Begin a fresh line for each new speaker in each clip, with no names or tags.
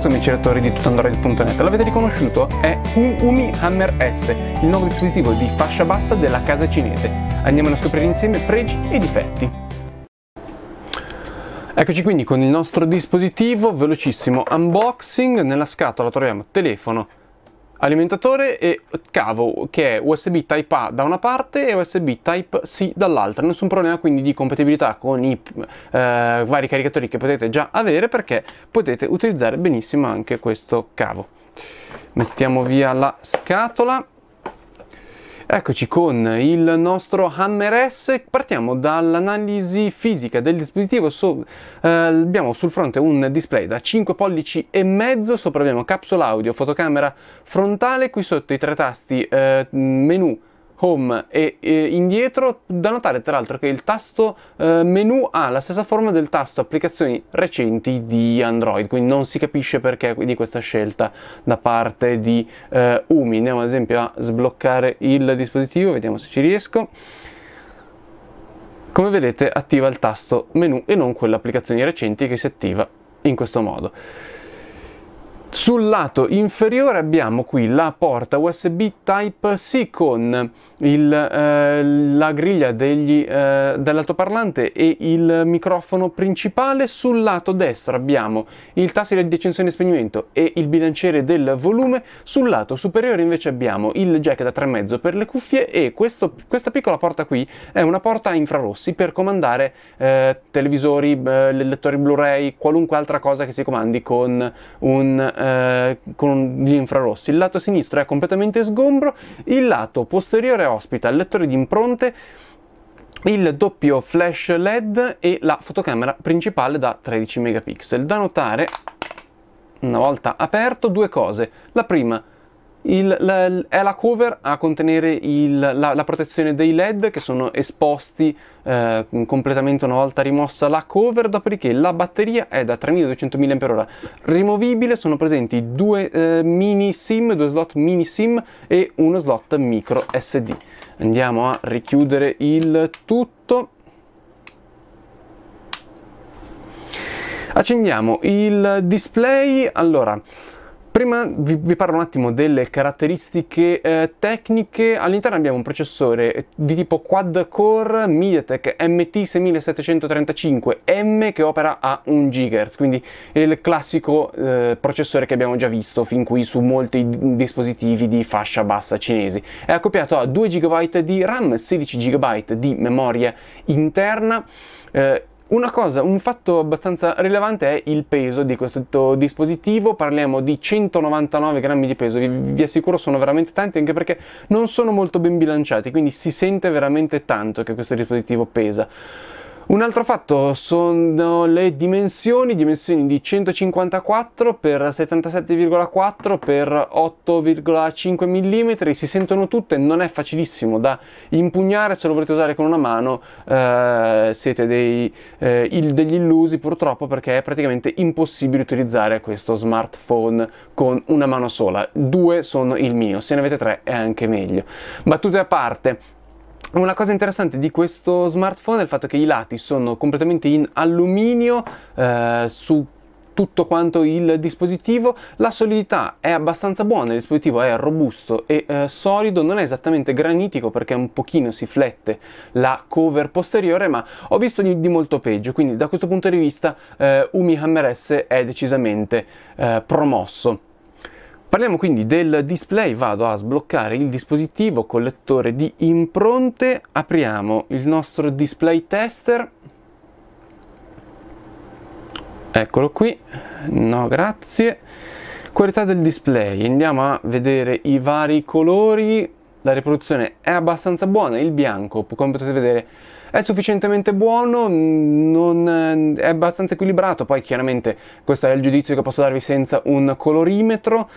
saluto amici lettori di tutandroid.net, l'avete riconosciuto? È un Umi Hammer S, il nuovo dispositivo di fascia bassa della casa cinese. Andiamo a scoprire insieme pregi e difetti. Eccoci quindi con il nostro dispositivo, velocissimo unboxing, nella scatola troviamo telefono, alimentatore e cavo che è USB Type-A da una parte e USB Type-C dall'altra. Nessun problema quindi di compatibilità con i eh, vari caricatori che potete già avere perché potete utilizzare benissimo anche questo cavo. Mettiamo via la scatola Eccoci con il nostro Hammer S, partiamo dall'analisi fisica del dispositivo, so, eh, abbiamo sul fronte un display da 5 pollici e mezzo, sopra abbiamo capsula audio, fotocamera frontale, qui sotto i tre tasti eh, menu home e, e indietro, da notare tra l'altro che il tasto eh, menu ha la stessa forma del tasto applicazioni recenti di Android, quindi non si capisce perché di questa scelta da parte di eh, Umi. Andiamo ad esempio a sbloccare il dispositivo, vediamo se ci riesco come vedete attiva il tasto menu e non quelle applicazioni recenti che si attiva in questo modo. Sul lato inferiore abbiamo qui la porta USB Type-C con il, eh, la griglia degli, eh, dell'altoparlante e il microfono principale. Sul lato destro abbiamo il tasto di accensione e spegnimento e il bilanciere del volume. Sul lato superiore invece abbiamo il jack da 3,5 per le cuffie e questo, questa piccola porta qui è una porta a infrarossi per comandare eh, televisori, eh, lettori Blu-ray, qualunque altra cosa che si comandi con un eh, eh, con gli infrarossi. Il lato sinistro è completamente sgombro, il lato posteriore ospita il lettore di impronte il doppio flash LED e la fotocamera principale da 13 megapixel. Da notare, una volta aperto, due cose. La prima, il, la, è la cover a contenere il, la, la, protezione dei led che sono esposti eh, completamente una volta rimossa la cover dopodiché la batteria è da 3200 mAh rimovibile sono presenti due eh, mini sim due slot mini sim e uno slot micro sd andiamo a richiudere il tutto accendiamo il display allora Prima vi, vi, parlo un attimo delle caratteristiche eh, tecniche. All'interno abbiamo un processore eh, di tipo quad core MediaTek MT6735M che opera a 1 GHz, quindi il classico eh, processore che abbiamo già visto fin qui su molti dispositivi di fascia bassa cinesi. È accoppiato a 2 GB di RAM, 16 GB di memoria interna. Eh, una cosa, un fatto abbastanza rilevante è il peso di questo dispositivo, parliamo di 199 grammi di peso, vi, vi, assicuro sono veramente tanti anche perché non sono molto ben bilanciati, quindi si sente veramente tanto che questo dispositivo pesa. Un altro fatto sono le dimensioni, dimensioni di 154 x 77,4 x 8,5 mm, si sentono tutte, non è facilissimo da impugnare, se lo volete usare con una mano eh, siete dei, eh, il, degli illusi purtroppo perché è praticamente impossibile utilizzare questo smartphone con una mano sola, due sono il mio, se ne avete tre è anche meglio. Battute a parte, una cosa interessante di questo smartphone è il fatto che i lati sono completamente in alluminio eh, su tutto quanto il dispositivo. La solidità è abbastanza buona, il dispositivo è robusto e eh, solido, non è esattamente granitico perché un pochino si flette la cover posteriore, ma ho visto di, di molto peggio, quindi da questo punto di vista eh, Umi Hammer S è decisamente eh, promosso. Parliamo quindi del display, vado a sbloccare il dispositivo collettore di impronte, apriamo il nostro display tester, eccolo qui, no grazie, qualità del display, andiamo a vedere i vari colori, la riproduzione è abbastanza buona, il bianco come potete vedere è sufficientemente buono, non, eh, è abbastanza equilibrato, poi chiaramente questo è il giudizio che posso darvi senza un colorimetro,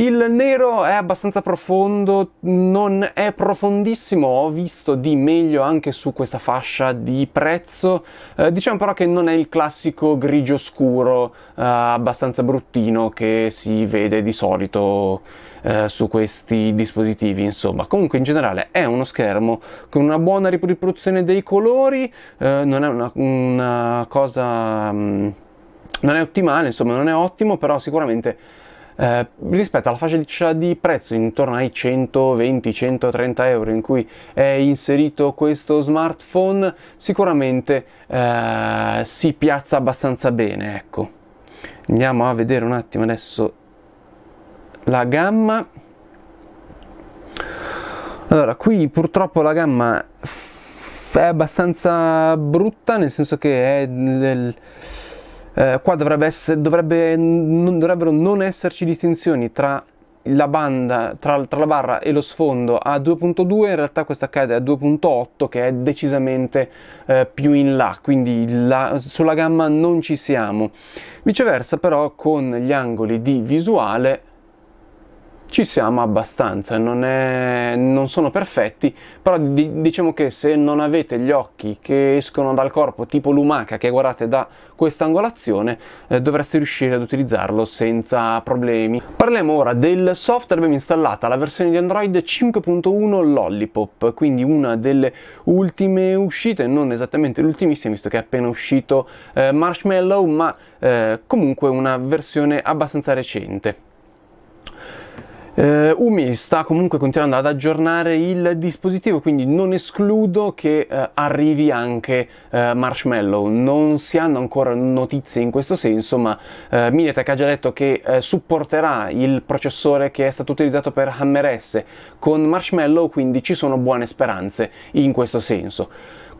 il nero è abbastanza profondo, non è profondissimo, ho visto di meglio anche su questa fascia di prezzo, eh, diciamo però che non è il classico grigio scuro eh, abbastanza bruttino che si vede di solito eh, su questi dispositivi, insomma. Comunque in generale è uno schermo con una buona riproduzione dei colori, eh, non è una, una cosa... Mh, mm, non è ottimale, insomma, non è ottimo, però sicuramente eh, rispetto alla fascia di cioè, prezzo intorno ai 120-130 euro in cui è inserito questo smartphone sicuramente eh, si piazza abbastanza bene ecco andiamo a vedere un attimo adesso la gamma allora qui purtroppo la gamma è abbastanza brutta nel senso che è del eh, qua dovrebbe essere, dovrebbe, non, dovrebbero non esserci distinzioni tra la banda tra, tra, la barra e lo sfondo a 2.2 in realtà questa cade a 2.8 che è decisamente eh, più in là quindi la, sulla gamma non ci siamo viceversa però con gli angoli di visuale ci siamo abbastanza, non, è, non sono perfetti, però di, diciamo che se non avete gli occhi che escono dal corpo tipo lumaca che guardate da questa angolazione eh, dovreste riuscire ad utilizzarlo senza problemi. Parliamo ora del software, abbiamo installato, la versione di Android 5.1 Lollipop, quindi una delle ultime uscite, non esattamente l'ultimissima visto che è appena uscito eh, Marshmallow, ma eh, comunque una versione abbastanza recente. Eh, Umi sta comunque continuando ad aggiornare il dispositivo, quindi non escludo che eh, arrivi anche eh, Marshmallow. Non si hanno ancora notizie in questo senso, ma eh, Mediatek ha già detto che eh, supporterà il processore che è stato utilizzato per Hammer S con Marshmallow, quindi ci sono buone speranze in questo senso.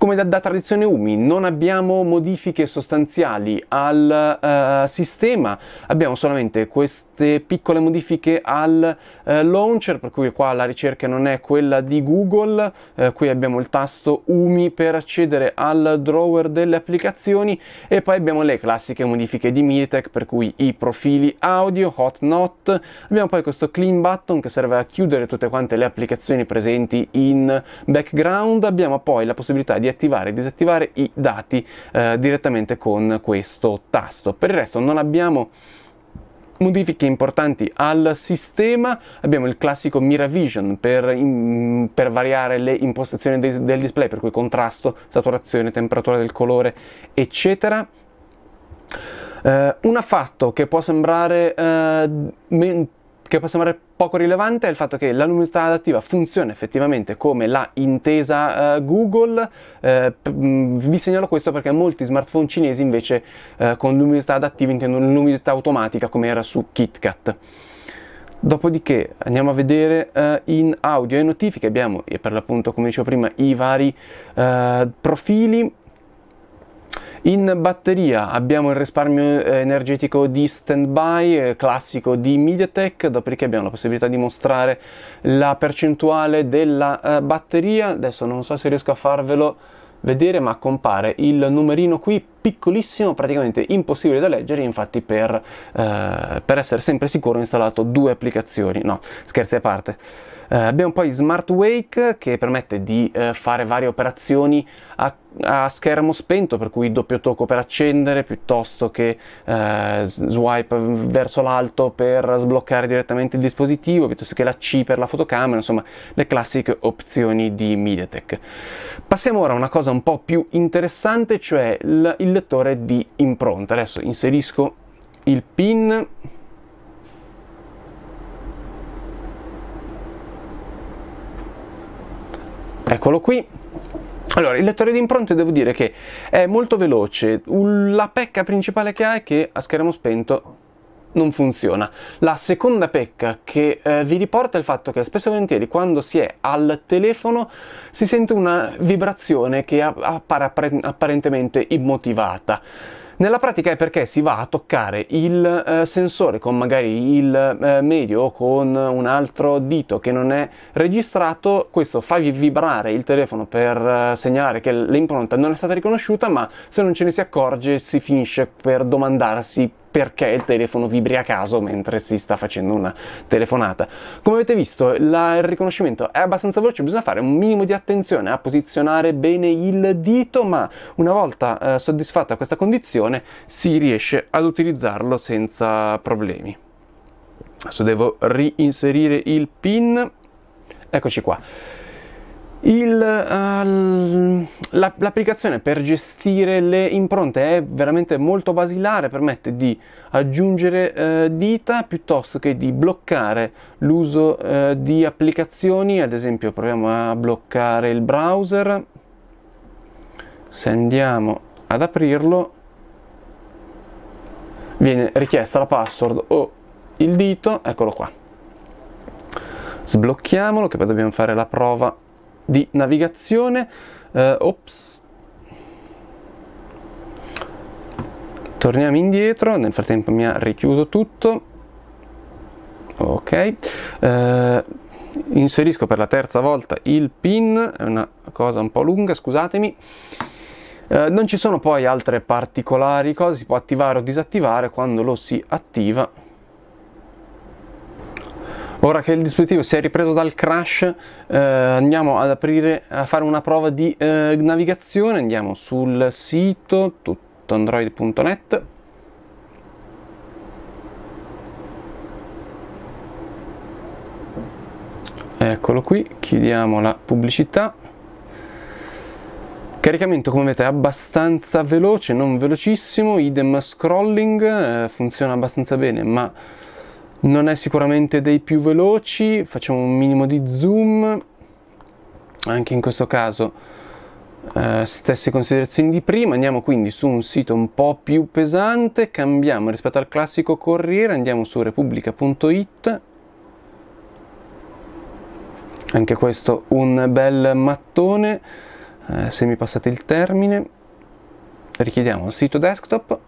Come da, da tradizione UMI non abbiamo modifiche sostanziali al uh, sistema, abbiamo solamente queste piccole modifiche al uh, launcher, per cui qua la ricerca non è quella di Google, uh, qui abbiamo il tasto UMI per accedere al drawer delle applicazioni e poi abbiamo le classiche modifiche di Mietech, per cui i profili audio, hot not, abbiamo poi questo clean button che serve a chiudere tutte quante le applicazioni presenti in background, abbiamo poi la possibilità di attivare e disattivare i dati eh, direttamente con questo tasto. Per il resto non abbiamo modifiche importanti al sistema abbiamo il classico Miravision per, in, per variare le impostazioni de, del display per cui contrasto, saturazione, temperatura del colore eccetera eh, un affatto che può sembrare eh, che può sembrare poco rilevante è il fatto che la luminosità adattiva funziona effettivamente come l'ha intesa eh, Google. Eh, vi segnalo questo perché molti smartphone cinesi invece eh, con luminosità adattiva intendono luminosità automatica come era su KitKat. Dopodiché andiamo a vedere uh, in audio e notifiche, abbiamo per l'appunto come dicevo prima i vari uh, profili in batteria abbiamo il risparmio eh, energetico di standby eh, classico di MediaTek, dopodiché abbiamo la possibilità di mostrare la percentuale della eh, batteria. Adesso non so se riesco a farvelo vedere ma compare il numerino qui piccolissimo praticamente impossibile da leggere infatti per, eh, per essere sempre sicuro ho installato due applicazioni no scherzi a parte eh, abbiamo poi Smart Wake che permette di eh, fare varie operazioni a, a, schermo spento, per cui doppio tocco per accendere piuttosto che eh, swipe verso l'alto per sbloccare direttamente il dispositivo, piuttosto che la C per la fotocamera, insomma le classiche opzioni di MediaTek. Passiamo ora a una cosa un po' più interessante, cioè il, il lettore di impronte. Adesso inserisco il pin Eccolo qui. Allora, il lettore di impronte devo dire che è molto veloce, la pecca principale che ha è che a schermo spento non funziona. La seconda pecca che eh, vi riporta è il fatto che spesso e volentieri quando si è al telefono si sente una vibrazione che appare apparentemente immotivata. Nella pratica è perché si va a toccare il eh, sensore con magari il eh, medio o con un altro dito che non è registrato, questo fa vibrare il telefono per eh, segnalare che l'impronta non è stata riconosciuta, ma se non ce ne si accorge si finisce per domandarsi perché il telefono vibri a caso mentre si sta facendo una telefonata. Come avete visto la, il riconoscimento è abbastanza veloce, bisogna fare un minimo di attenzione a posizionare bene il dito, ma una volta eh, soddisfatta questa condizione si riesce ad utilizzarlo senza problemi. Adesso devo reinserire il pin, eccoci qua. Ehm, l'applicazione uh, per gestire le impronte è veramente molto basilare, permette di aggiungere uh, dita piuttosto che di bloccare l'uso uh, di applicazioni, ad esempio proviamo a bloccare il browser, se andiamo ad aprirlo viene richiesta la password o il dito, eccolo qua. Sblocchiamolo che poi dobbiamo fare la prova di navigazione. Eh, ops. Torniamo indietro, nel frattempo mi ha richiuso tutto. Ok. Eh, inserisco per la terza volta il pin, è una cosa un po' lunga, scusatemi. Eh, non ci sono poi altre particolari cose, si può attivare o disattivare, quando lo si attiva Ora che il dispositivo si è ripreso dal crash eh, andiamo ad aprire, a fare una prova di eh, navigazione, andiamo sul sito tuttoandroid.net Eccolo qui, chiudiamo la pubblicità Caricamento come vedete è abbastanza veloce, non velocissimo, idem scrolling, eh, funziona abbastanza bene ma non è sicuramente dei più veloci facciamo un minimo di zoom anche in questo caso eh, stesse considerazioni di prima andiamo quindi su un sito un po' più pesante cambiamo rispetto al classico corriere andiamo su repubblica.it anche questo un bel mattone eh, se mi passate il termine richiediamo il sito desktop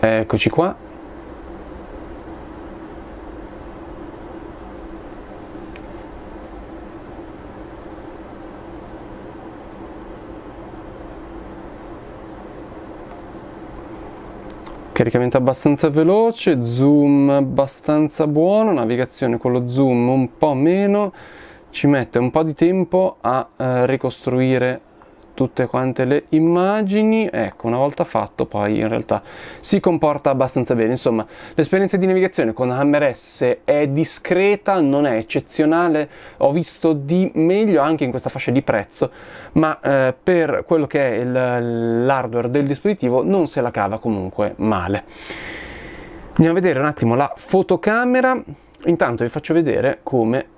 Eccoci qua. Caricamento abbastanza veloce, zoom abbastanza buono, navigazione con lo zoom un po' meno, ci mette un po' di tempo a eh, ricostruire tutte quante le immagini ecco una volta fatto poi in realtà si comporta abbastanza bene insomma l'esperienza di navigazione con Hammer S è discreta non è eccezionale ho visto di meglio anche in questa fascia di prezzo ma eh, per quello che è il, l'hardware del dispositivo non se la cava comunque male andiamo a vedere un attimo la fotocamera intanto vi faccio vedere come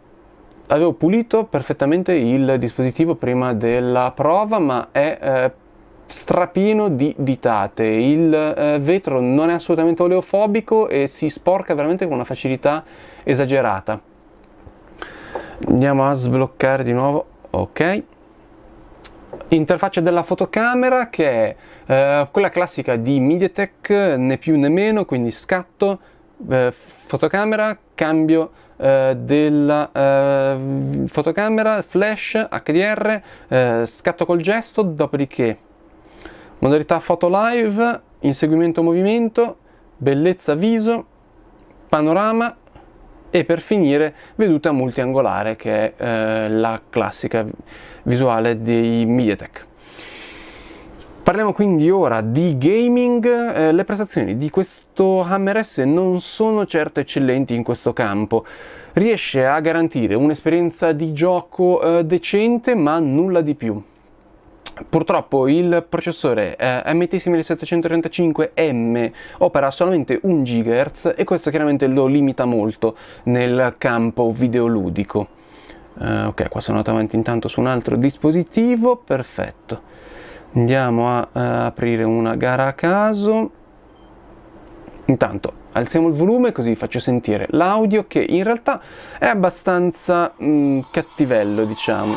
avevo pulito perfettamente il dispositivo prima della prova, ma è eh, strapino di ditate. Il eh, vetro non è assolutamente oleofobico e si sporca veramente con una facilità esagerata. Andiamo a sbloccare di nuovo. Ok. Interfaccia della fotocamera che è eh, quella classica di MediaTek, né più né meno, quindi scatto, eh, fotocamera, cambio eh, della eh, fotocamera, flash, HDR, eh, scatto col gesto, dopodiché modalità foto live, inseguimento movimento, bellezza viso, panorama e per finire veduta multiangolare che è eh, la classica visuale dei MediaTek. Parliamo quindi ora di gaming, eh, le prestazioni di questo Hammer S non sono certo eccellenti in questo campo, riesce a garantire un'esperienza di gioco eh, decente ma nulla di più. Purtroppo il processore eh, MT6735M opera solamente 1 GHz e questo chiaramente lo limita molto nel campo videoludico. Eh, ok, qua sono andato avanti intanto su un altro dispositivo, perfetto andiamo a, a eh, aprire una gara a caso intanto alziamo il volume così vi faccio sentire l'audio che in realtà è abbastanza mh, mm, cattivello diciamo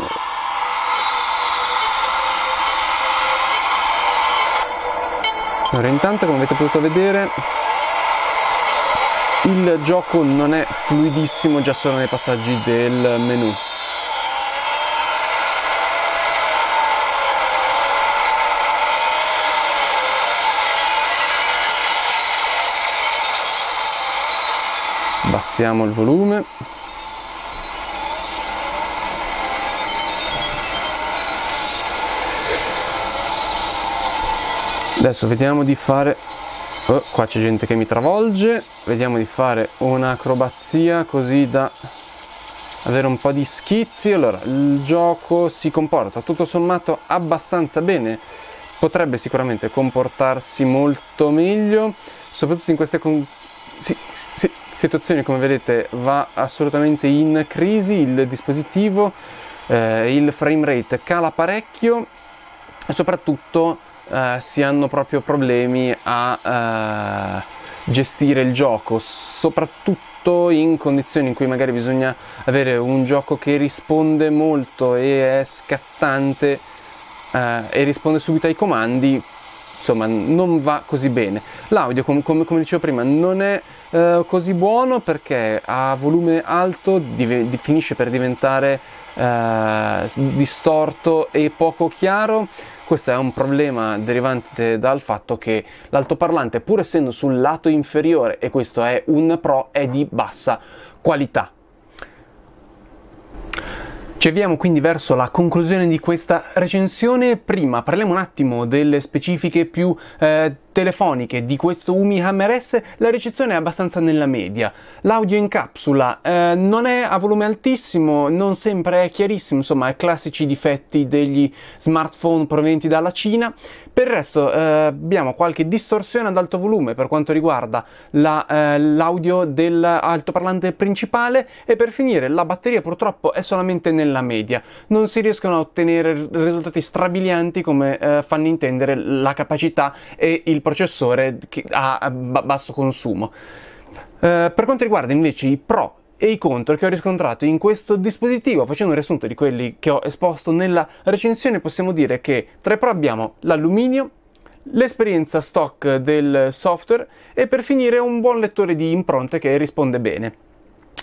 allora intanto come avete potuto vedere il gioco non è fluidissimo già solo nei passaggi del menu abbassiamo il volume adesso vediamo di fare oh, qua c'è gente che mi travolge vediamo di fare un'acrobazia così da avere un po' di schizzi allora il gioco si comporta tutto sommato abbastanza bene potrebbe sicuramente comportarsi molto meglio soprattutto in queste con... sì, sì, situazione come vedete va assolutamente in crisi, il dispositivo, eh, il frame rate cala parecchio e soprattutto eh, si hanno proprio problemi a eh, gestire il gioco, soprattutto in condizioni in cui magari bisogna avere un gioco che risponde molto e è scattante eh, e risponde subito ai comandi, insomma non va così bene. L'audio, com- com- come dicevo prima, non è eh, così buono perché a volume alto dive, di, finisce per diventare eh, distorto e poco chiaro. Questo è un problema derivante dal fatto che l'altoparlante, pur essendo sul lato inferiore, e questo è un pro, è di bassa qualità. Ci avviamo quindi verso la conclusione di questa recensione. Prima parliamo un attimo delle specifiche più eh, telefoniche di questo Umi Hammer S. La recensione è abbastanza nella media. L'audio in capsula eh, non è a volume altissimo, non sempre è chiarissimo, insomma, classici difetti degli smartphone provenienti dalla Cina. Per il resto eh, abbiamo qualche distorsione ad alto volume per quanto riguarda l'audio la, eh, dell'altoparlante principale e per finire la batteria purtroppo è solamente nella media, non si riescono a ottenere risultati strabilianti come eh, fanno intendere la capacità e il processore a eh, basso consumo. Eh, per quanto riguarda invece i pro e i contro che ho riscontrato in questo dispositivo. Facendo un riassunto di quelli che ho esposto nella recensione, possiamo dire che tra i pro abbiamo l'alluminio, l'esperienza stock del software e per finire un buon lettore di impronte che risponde bene.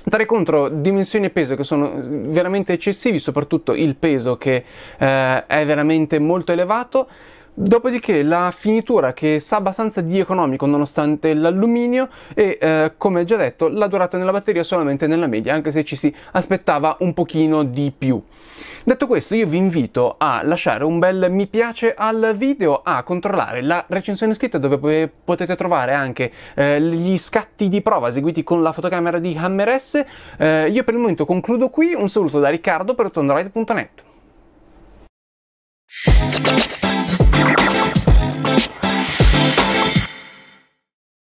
Tra i contro, dimensioni e peso che sono eh, veramente eccessivi, soprattutto il peso che eh, è veramente molto elevato. Dopodiché la finitura che sa abbastanza di economico nonostante l'alluminio e eh, come già detto la durata nella batteria solamente nella media anche se ci si aspettava un pochino di più. Detto questo io vi invito a lasciare un bel mi piace al video, a controllare la recensione scritta dove potete trovare anche eh, gli scatti di prova eseguiti con la fotocamera di Hammer S. Eh, io per il momento concludo qui, un saluto da Riccardo per tonderide.net.